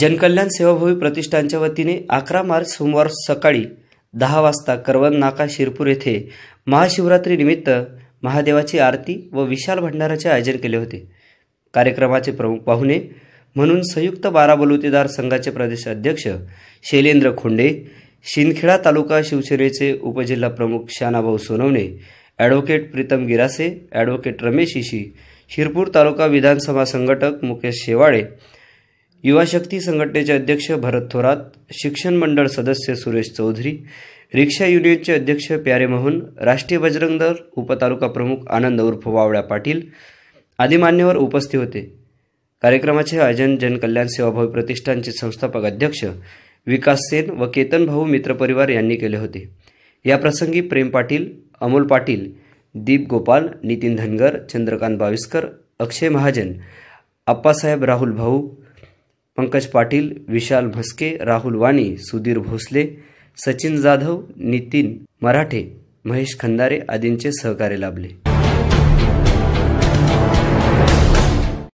जनकल्याण सेवाभावी प्रतिष्ठानच्या वतीने अकरा मार्च सोमवार सकाळी दहा वाजता करवंद नाका शिरपूर येथे महाशिवरात्रीनिमित्त महादेवाची आरती व विशाल भंडाराचे आयोजन केले होते कार्यक्रमाचे प्रमुख पाहुणे म्हणून संयुक्त बारा बलुतेदार संघाचे प्रदेश अध्यक्ष शैलेंद्र खोंडे शिंदखेडा तालुका शिवसेनेचे उपजिल्हा प्रमुख शानाभाऊ सोनवणे ॲडव्होकेट प्रीतम गिरासे ॲडव्होकेट रमेश इशी शिरपूर तालुका विधानसभा संघटक मुकेश शेवाळे युवा शक्ती संघटनेचे अध्यक्ष भरत थोरात शिक्षण मंडळ सदस्य सुरेश चौधरी रिक्षा युनियनचे अध्यक्ष प्यारे मोहन राष्ट्रीय बजरंग दल उपतालुका प्रमुख आनंद उर्फ वावळ्या पाटील आदी मान्यवर उपस्थित होते कार्यक्रमाचे आयोजन जनकल्याण सेवाभावी प्रतिष्ठानचे संस्थापक अध्यक्ष विकास सेन व केतन भाऊ मित्रपरिवार यांनी केले होते याप्रसंगी प्रेम पाटील अमोल पाटील दीप गोपाल नितीन धनगर चंद्रकांत बाविस्कर अक्षय महाजन अप्पासाहेब राहुल भाऊ पंकज पाटील विशाल भस्के राहुल वाणी सुधीर भोसले सचिन जाधव नितीन मराठे महेश खंदारे आदींचे सहकार्य लाभले